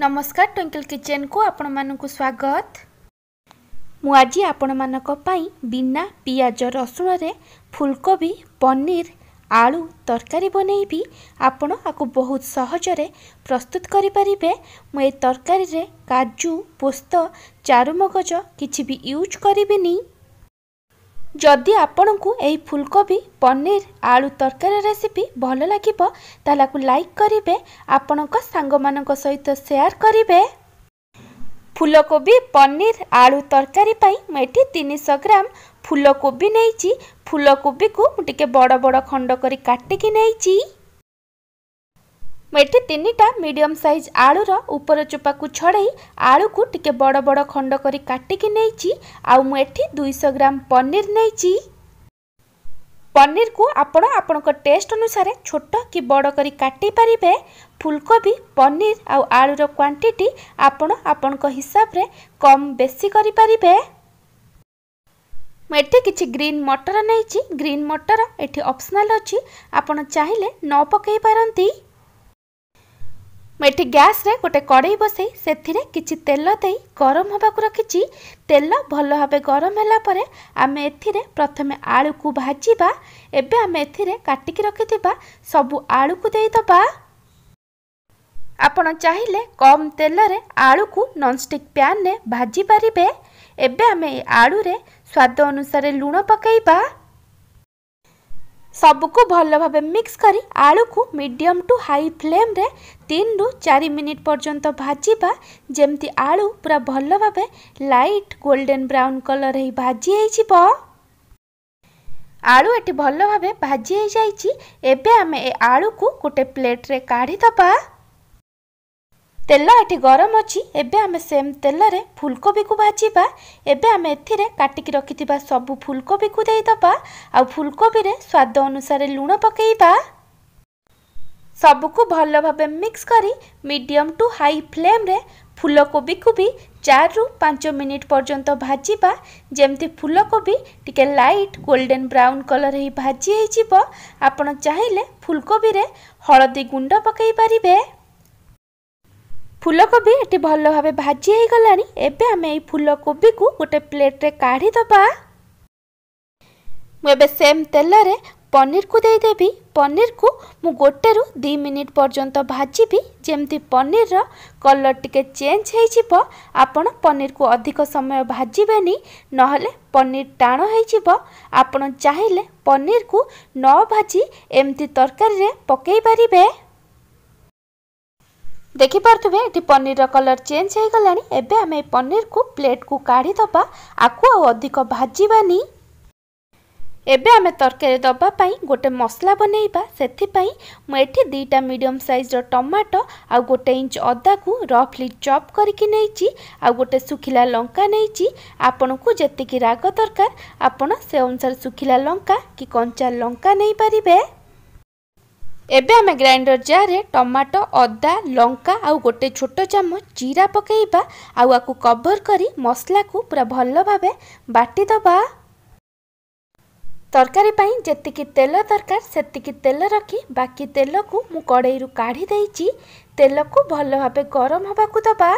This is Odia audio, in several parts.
ନମସ୍କାର ଟ୍ୱିଙ୍କଲ କିଚେନକୁ ଆପଣମାନଙ୍କୁ ସ୍ୱାଗତ ମୁଁ ଆଜି ଆପଣମାନଙ୍କ ପାଇଁ ବିନା ପିଆଜ ରସୁଣରେ ଫୁଲକୋବି ପନିର ଆଳୁ ତରକାରୀ ବନେଇବି ଆପଣ ଆକୁ ବହୁତ ସହଜରେ ପ୍ରସ୍ତୁତ କରିପାରିବେ ମୁଁ ଏ ତରକାରୀରେ କାଜୁ ପୋସ୍ତ ଚାରୁମଗଜ କିଛି ବି ୟୁଜ୍ କରିବିନି ଯଦି ଆପଣଙ୍କୁ ଏହି ଫୁଲକୋବି ପନିର ଆଳୁ ତରକାରୀ ରେସିପି ଭଲ ଲାଗିବ ତାହେଲେ ଆକୁ ଲାଇକ୍ କରିବେ ଆପଣଙ୍କ ସାଙ୍ଗମାନଙ୍କ ସହିତ ସେୟାର କରିବେ ଫୁଲକୋବି ପନିର ଆଳୁ ତରକାରୀ ପାଇଁ ମୁଁ ଏଠି ତିନିଶହ ଗ୍ରାମ ଫୁଲକୋବି ନେଇଛି ଫୁଲକୋବିକୁ ମୁଁ ଟିକିଏ ବଡ଼ ବଡ଼ ଖଣ୍ଡ କରି କାଟିକି ନେଇଛି ଏଠି ତିନିଟା ମିଡିୟମ ସାଇଜ୍ ଆଳୁର ଉପର ଚୋପାକୁ ଛଡ଼ାଇ ଆଳୁକୁ ଟିକେ ବଡ଼ ବଡ଼ ଖଣ୍ଡ କରି କାଟିକି ନେଇଛି ଆଉ ମୁଁ ଏଠି ଦୁଇଶହ ଗ୍ରାମ ପନିର ନେଇଛି ପନିରକୁ ଆପଣ ଆପଣଙ୍କ ଟେଷ୍ଟ ଅନୁସାରେ ଛୋଟ କି ବଡ଼ କରି କାଟିପାରିବେ ଫୁଲକୋବି ପନିର ଆଉ ଆଳୁର କ୍ୱାଣ୍ଟିଟି ଆପଣ ଆପଣଙ୍କ ହିସାବରେ କମ୍ ବେଶୀ କରିପାରିବେ ମୁଁ ଏଠି କିଛି ଗ୍ରୀନ୍ ମଟର ନେଇଛି ଗ୍ରୀନ୍ ମଟର ଏଠି ଅପ୍ସନାଲ୍ ଅଛି ଆପଣ ଚାହିଁଲେ ନ ପକାଇ ପାରନ୍ତି ମେଠି ଗ୍ୟାସରେ ଗୋଟେ କଡ଼େଇ ବସାଇ ସେଥିରେ କିଛି ତେଲ ଦେଇ ଗରମ ହେବାକୁ ରଖିଛି ତେଲ ଭଲ ଭାବେ ଗରମ ହେଲା ପରେ ଆମେ ଏଥିରେ ପ୍ରଥମେ ଆଳୁକୁ ଭାଜିବା ଏବେ ଆମେ ଏଥିରେ କାଟିକି ରଖିଥିବା ସବୁ ଆଳୁକୁ ଦେଇଦେବା ଆପଣ ଚାହିଁଲେ କମ୍ ତେଲରେ ଆଳୁକୁ ନନ୍ଷ୍ଟିକ୍ ପ୍ୟାନ୍ରେ ଭାଜିପାରିବେ ଏବେ ଆମେ ଏ ଆଳୁରେ ସ୍ୱାଦ ଅନୁସାରେ ଲୁଣ ପକାଇବା ସବୁକୁ ଭଲ ଭାବେ ମିକ୍ସ କରି ଆଳୁକୁ ମିଡ଼ିୟମ୍ ଟୁ ହାଇ ଫ୍ଲେମ୍ରେ ତିନିରୁ ଚାରି ମିନିଟ୍ ପର୍ଯ୍ୟନ୍ତ ଭାଜିବା ଯେମିତି ଆଳୁ ପୁରା ଭଲ ଭାବେ ଲାଇଟ୍ ଗୋଲ୍ଡେନ୍ ବ୍ରାଉନ୍ କଲର୍ ହେଇ ଭାଜି ହେଇଯିବ ଆଳୁ ଏଠି ଭଲ ଭାବେ ଭାଜି ହେଇଯାଇଛି ଏବେ ଆମେ ଏ ଆଳୁକୁ ଗୋଟେ ପ୍ଲେଟ୍ରେ କାଢ଼ିଦେବା ତେଲ ଏଠି ଗରମ ଅଛି ଏବେ ଆମେ ସେମ୍ ତେଲରେ ଫୁଲକୋବିକୁ ଭାଜିବା ଏବେ ଆମେ ଏଥିରେ କାଟିକି ରଖିଥିବା ସବୁ ଫୁଲକୋବିକୁ ଦେଇଦେବା ଆଉ ଫୁଲକୋବିରେ ସ୍ୱାଦ ଅନୁସାରେ ଲୁଣ ପକାଇବା ସବୁକୁ ଭଲ ଭାବେ ମିକ୍ସ କରି ମିଡ଼ିୟମ୍ ଟୁ ହାଇ ଫ୍ଲେମ୍ରେ ଫୁଲକୋବିକୁ ବି ଚାରିରୁ ପାଞ୍ଚ ମିନିଟ୍ ପର୍ଯ୍ୟନ୍ତ ଭାଜିବା ଯେମିତି ଫୁଲକୋବି ଟିକେ ଲାଇଟ୍ ଗୋଲ୍ଡେନ୍ ବ୍ରାଉନ୍ କଲର୍ ହେଇ ଭାଜି ହେଇଯିବ ଆପଣ ଚାହିଁଲେ ଫୁଲକୋବିରେ ହଳଦୀ ଗୁଣ୍ଡ ପକାଇ ପାରିବେ ଫୁଲକୋବି ଏଠି ଭଲ ଭାବେ ଭାଜି ହେଇଗଲାଣି ଏବେ ଆମେ ଏଇ ଫୁଲକୋବିକୁ ଗୋଟେ ପ୍ଲେଟ୍ରେ କାଢ଼ିଦେବା ମୁଁ ଏବେ ସେମ୍ ତେଲରେ ପନିରକୁ ଦେଇଦେବି ପନିରକୁ ମୁଁ ଗୋଟେରୁ ଦୁଇ ମିନିଟ୍ ପର୍ଯ୍ୟନ୍ତ ଭାଜିବି ଯେମିତି ପନିରର କଲର୍ ଟିକେ ଚେଞ୍ଜ ହେଇଯିବ ଆପଣ ପନିରକୁ ଅଧିକ ସମୟ ଭାଜିବେନି ନହେଲେ ପନିର ଟାଣ ହୋଇଯିବ ଆପଣ ଚାହିଁଲେ ପନିରକୁ ନ ଭାଜି ଏମିତି ତରକାରୀରେ ପକାଇ ପାରିବେ ଦେଖିପାରୁଥିବେ ଏଠି ପନିରର କଲର୍ ଚେଞ୍ଜ ହୋଇଗଲାଣି ଏବେ ଆମେ ଏ ପନିରକୁ ପ୍ଲେଟ୍କୁ କାଢ଼ିଦେବା ଆକୁ ଆଉ ଅଧିକ ଭାଜିବାନି ଏବେ ଆମେ ତରକାରୀ ଦେବା ପାଇଁ ଗୋଟେ ମସଲା ବନେଇବା ସେଥିପାଇଁ ମୁଁ ଏଠି ଦୁଇଟା ମିଡ଼ିୟମ୍ ସାଇଜ୍ର ଟମାଟୋ ଆଉ ଗୋଟେ ଇଞ୍ଚ ଅଦାକୁ ରଫ୍ଲି ଚପ୍ କରିକି ନେଇଛି ଆଉ ଗୋଟେ ଶୁଖିଲା ଲଙ୍କା ନେଇଛି ଆପଣଙ୍କୁ ଯେତିକି ରାଗ ଦରକାର ଆପଣ ସେ ଅନୁସାରେ ଶୁଖିଲା ଲଙ୍କା କି କଞ୍ଚା ଲଙ୍କା ନେଇପାରିବେ ଏବେ ଆମେ ଗ୍ରାଇଣ୍ଡର ଜାର୍ରେ ଟମାଟୋ ଅଦା ଲଙ୍କା ଆଉ ଗୋଟେ ଛୋଟ ଚାମଚ ଜିରା ପକାଇବା ଆଉ ଆକୁ କଭର କରି ମସଲାକୁ ପୁରା ଭଲ ଭାବେ ବାଟିଦେବା ତରକାରୀ ପାଇଁ ଯେତିକି ତେଲ ଦରକାର ସେତିକି ତେଲ ରଖି ବାକି ତେଲକୁ ମୁଁ କଡ଼େଇରୁ କାଢ଼ି ଦେଇଛି ତେଲକୁ ଭଲ ଭାବେ ଗରମ ହେବାକୁ ଦେବା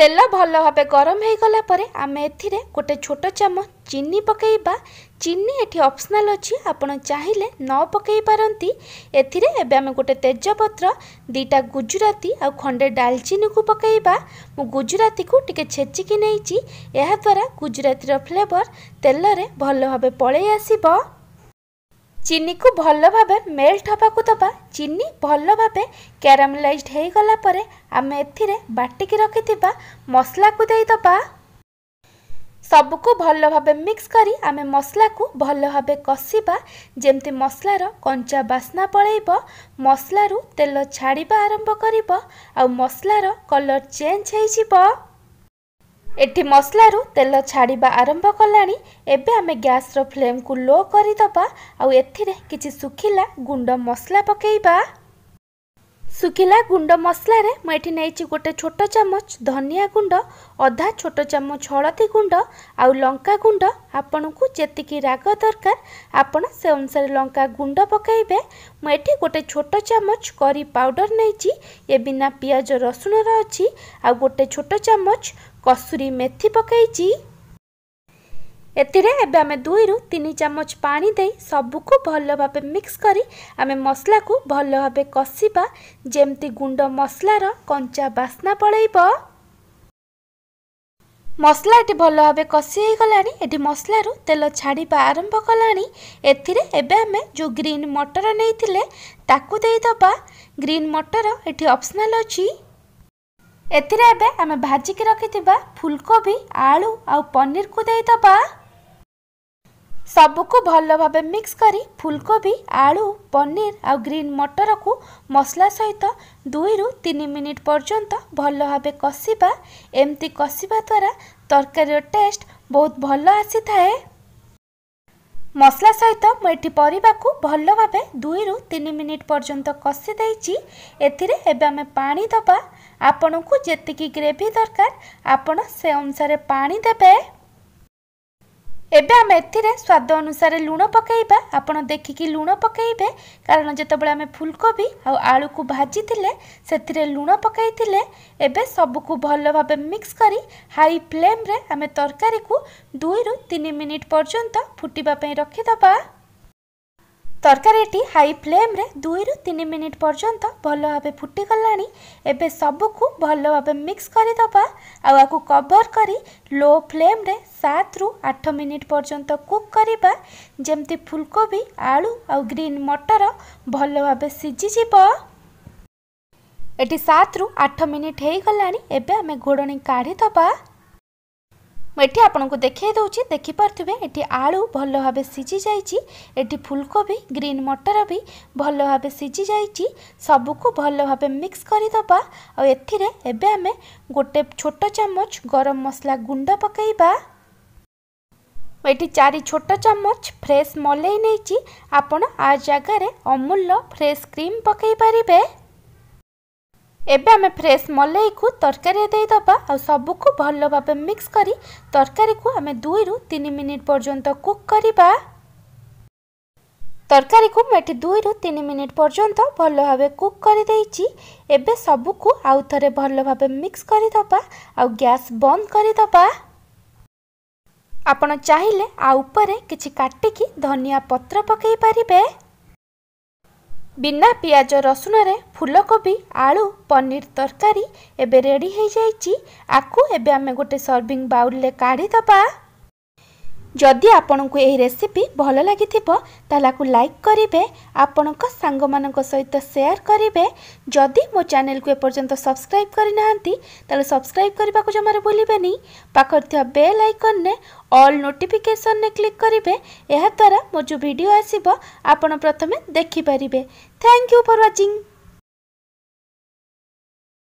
ତେଲ ଭଲ ଭାବେ ଗରମ ହୋଇଗଲା ପରେ ଆମେ ଏଥିରେ ଗୋଟେ ଛୋଟ ଚାମଚ ଚିନି ପକାଇବା ଚିନି ଏଠି ଅପସନାଲ୍ ଅଛି ଆପଣ ଚାହିଁଲେ ନ ପକାଇ ପାରନ୍ତି ଏଥିରେ ଏବେ ଆମେ ଗୋଟେ ତେଜପତ୍ର ଦୁଇଟା ଗୁଜୁରାତି ଆଉ ଖଣ୍ଡେ ଡାଲଚିନିକୁ ପକାଇବା ମୁଁ ଗୁଜୁରାତିକୁ ଟିକିଏ ଛେଚିକି ନେଇଛି ଏହାଦ୍ୱାରା ଗୁଜୁରାତିର ଫ୍ଲେଭର ତେଲରେ ଭଲ ଭାବେ ପଳେଇ ଆସିବ ଚିନିକୁ ଭଲ ଭାବେ ମେଲ୍ଟ ହେବାକୁ ଦେବା ଚିନି ଭଲ ଭାବେ କ୍ୟାରାମେଲାଇଜ୍ଡ ହୋଇଗଲା ପରେ ଆମେ ଏଥିରେ ବାଟିକି ରଖିଥିବା ମସଲାକୁ ଦେଇଦେବା ସବୁକୁ ଭଲ ଭାବେ ମିକ୍ସ କରି ଆମେ ମସଲାକୁ ଭଲ ଭାବେ କଷିବା ଯେମିତି ମସଲାର କଞ୍ଚା ବାସ୍ନା ପଳାଇବ ମସଲାରୁ ତେଲ ଛାଡ଼ିବା ଆରମ୍ଭ କରିବ ଆଉ ମସଲାର କଲର୍ ଚେଞ୍ଜ ହୋଇଯିବ ଏଠି ମସଲାରୁ ତେଲ ଛାଡ଼ିବା ଆରମ୍ଭ କଲାଣି ଏବେ ଆମେ ଗ୍ୟାସ୍ର ଫ୍ଲେମ୍କୁ ଲୋ କରିଦେବା ଆଉ ଏଥିରେ କିଛି ଶୁଖିଲା ଗୁଣ୍ଡ ମସଲା ପକାଇବା শুখিলা গুণ্ড মশলারে ମୁଁ ଏଠି ନେଇଛି ଗୋଟେ ଛୋଟ ଚାମଚ ଧନିଆ ଗୁଣ୍ଡ ଅଧା ଛୋଟ ଚାମଚ ହଳଦୀ ଗୁଣ୍ଡ ଆଉ ଲଙ୍କା ଗୁଣ୍ଡ ଆପଣଙ୍କୁ ଯେତିକି ରାଗ ଦରକାର ଆପଣ ସେ ଅନୁସାରେ ଲଙ୍କା ଗୁଣ୍ଡ ପକାଇବେ ମୁଁ ଏଠି ଗୋଟେ ଛୋଟ ଚାମଚ କରି ପାଉଡ଼ର ନେଇଛି ଏ ବିନା ପିଆଜ ରସୁଣର ଅଛି ଆଉ ଗୋଟେ ଛୋଟ ଚାମଚ କସୁରୀ ମେଥି ପକାଇଛି ଏଥିରେ ଏବେ ଆମେ ଦୁଇରୁ ତିନି ଚାମଚ ପାଣି ଦେଇ ସବୁକୁ ଭଲ ଭାବେ ମିକ୍ସ କରି ଆମେ ମସଲାକୁ ଭଲ ଭାବେ କଷିବା ଯେମିତି ଗୁଣ୍ଡ ମସଲାର କଞ୍ଚା ବାସ୍ନା ପଳେଇବ ମସଲା ଏଠି ଭଲ ଭାବେ କଷି ହେଇଗଲାଣି ଏଠି ମସଲାରୁ ତେଲ ଛାଡ଼ିବା ଆରମ୍ଭ କଲାଣି ଏଥିରେ ଏବେ ଆମେ ଯେଉଁ ଗ୍ରୀନ୍ ମଟର ନେଇଥିଲେ ତାକୁ ଦେଇଦେବା ଗ୍ରୀନ୍ ମଟର ଏଠି ଅପ୍ସନାଲ୍ ଅଛି ଏଥିରେ ଏବେ ଆମେ ଭାଜିକି ରଖିଥିବା ଫୁଲକୋବି ଆଳୁ ଆଉ ପନିରକୁ ଦେଇଦେବା ସବୁକୁ ଭଲ ଭାବେ ମିକ୍ସ କରି ଫୁଲକୋବି ଆଳୁ ପନିର ଆଉ ଗ୍ରୀନ୍ ମଟରକୁ ମସଲା ସହିତ ଦୁଇରୁ ତିନି ମିନିଟ୍ ପର୍ଯ୍ୟନ୍ତ ଭଲ ଭାବେ କଷିବା ଏମିତି କଷିବା ଦ୍ୱାରା ତରକାରୀର ଟେଷ୍ଟ ବହୁତ ଭଲ ଆସିଥାଏ ମସଲା ସହିତ ମୁଁ ଏଠି ପରିବାକୁ ଭଲ ଭାବେ ଦୁଇରୁ ତିନି ମିନିଟ୍ ପର୍ଯ୍ୟନ୍ତ କଷି ଦେଇଛି ଏଥିରେ ଏବେ ଆମେ ପାଣି ଦେବା ଆପଣଙ୍କୁ ଯେତିକି ଗ୍ରେଭି ଦରକାର ଆପଣ ସେ ଅନୁସାରେ ପାଣି ଦେବେ ଏବେ ଆମେ ଏଥିରେ ସ୍ୱାଦ ଅନୁସାରେ ଲୁଣ ପକାଇବା ଆପଣ ଦେଖିକି ଲୁଣ ପକାଇବେ କାରଣ ଯେତେବେଳେ ଆମେ ଫୁଲକୋବି ଆଉ ଆଳୁକୁ ଭାଜିଥିଲେ ସେଥିରେ ଲୁଣ ପକାଇଥିଲେ ଏବେ ସବୁକୁ ଭଲ ଭାବେ ମିକ୍ସ କରି ହାଇ ଫ୍ଲେମ୍ରେ ଆମେ ତରକାରୀକୁ ଦୁଇରୁ ତିନି ମିନିଟ୍ ପର୍ଯ୍ୟନ୍ତ ଫୁଟିବା ପାଇଁ ରଖିଦେବା ତରକାରୀଟି ହାଇ ଫ୍ଲେମ୍ରେ ଦୁଇରୁ ତିନି ମିନିଟ୍ ପର୍ଯ୍ୟନ୍ତ ଭଲ ଭାବେ ଫୁଟିଗଲାଣି ଏବେ ସବୁକୁ ଭଲ ଭାବେ ମିକ୍ସ କରିଦେବା ଆଉ ଆକୁ କଭର୍ କରି ଲୋ ଫ୍ଲେମ୍ରେ ସାତରୁ ଆଠ ମିନିଟ୍ ପର୍ଯ୍ୟନ୍ତ କୁକ୍ କରିବା ଯେମିତି ଫୁଲକୋବି ଆଳୁ ଆଉ ଗ୍ରୀନ୍ ମଟର ଭଲ ଭାବେ ସିଝିଯିବ ଏଠି ସାତରୁ ଆଠ ମିନିଟ୍ ହେଇଗଲାଣି ଏବେ ଆମେ ଘୋଡ଼ଣି କାଢ଼ିଦେବା ମୁଁ ଏଠି ଆପଣଙ୍କୁ ଦେଖାଇ ଦେଉଛି ଦେଖିପାରୁଥିବେ ଏଠି ଆଳୁ ଭଲ ଭାବେ ସିଝି ଯାଇଛି ଏଠି ଫୁଲକୋବି ଗ୍ରୀନ୍ ମଟର ବି ଭଲ ଭାବେ ସିଝି ଯାଇଛି ସବୁକୁ ଭଲ ଭାବେ ମିକ୍ସ କରିଦେବା ଆଉ ଏଥିରେ ଏବେ ଆମେ ଗୋଟେ ଛୋଟ ଚାମଚ ଗରମ ମସଲା ଗୁଣ୍ଡ ପକାଇବା ଏଠି ଚାରି ଛୋଟ ଚାମଚ ଫ୍ରେଶ୍ ମଲେଇ ନେଇଛି ଆପଣ ଆ ଜାଗାରେ ଅମୁଲ୍ୟ ଫ୍ରେଶ୍ କ୍ରିମ୍ ପକାଇ ପାରିବେ ଏବେ ଆମେ ଫ୍ରେଶ୍ ମଲେଇକୁ ତରକାରୀରେ ଦେଇଦେବା ଆଉ ସବୁକୁ ଭଲ ଭାବେ ମିକ୍ସ କରି ତରକାରୀକୁ ଆମେ ଦୁଇରୁ ତିନି ମିନିଟ୍ ପର୍ଯ୍ୟନ୍ତ କୁକ୍ କରିବା ତରକାରୀକୁ ମୁଁ ଏଠି ଦୁଇରୁ ତିନି ମିନିଟ୍ ପର୍ଯ୍ୟନ୍ତ ଭଲ ଭାବେ କୁକ୍ କରିଦେଇଛି ଏବେ ସବୁକୁ ଆଉ ଥରେ ଭଲ ଭାବେ ମିକ୍ସ କରିଦେବା ଆଉ ଗ୍ୟାସ୍ ବନ୍ଦ କରିଦେବା ଆପଣ ଚାହିଁଲେ ଆଉ ଉପରେ କିଛି କାଟିକି ଧନିଆ ପତ୍ର ପକାଇ ପାରିବେ ବିନା ପିଆଜ ରସୁଣରେ ଫୁଲକୋବି ଆଳୁ ପନିର ତରକାରୀ ଏବେ ରେଡ଼ି ହୋଇଯାଇଛି ଆକୁ ଏବେ ଆମେ ଗୋଟେ ସର୍ଭିଂ ବାଉଲ୍ରେ କାଢ଼ିଦେବା ଯଦି ଆପଣଙ୍କୁ ଏହି ରେସିପି ଭଲ ଲାଗିଥିବ ତାହେଲେ ଆକୁ ଲାଇକ୍ କରିବେ ଆପଣଙ୍କ ସାଙ୍ଗମାନଙ୍କ ସହିତ ସେୟାର କରିବେ ଯଦି ମୋ ଚ୍ୟାନେଲକୁ ଏପର୍ଯ୍ୟନ୍ତ ସବସ୍କ୍ରାଇବ୍ କରିନାହାନ୍ତି ତାହେଲେ ସବସ୍କ୍ରାଇବ୍ କରିବାକୁ ଜମାରୁ ଭୁଲିବେନି ପାଖରେ ଥିବା ବେଲ୍ ଆଇକନ୍ରେ ଅଲ୍ ନୋଟିଫିକେସନ୍ରେ କ୍ଲିକ୍ କରିବେ ଏହାଦ୍ୱାରା ମୋ ଯେଉଁ ଭିଡ଼ିଓ ଆସିବ ଆପଣ ପ୍ରଥମେ ଦେଖିପାରିବେ ଥ୍ୟାଙ୍କ ୟୁ ଫର୍ ୱାଚିଂ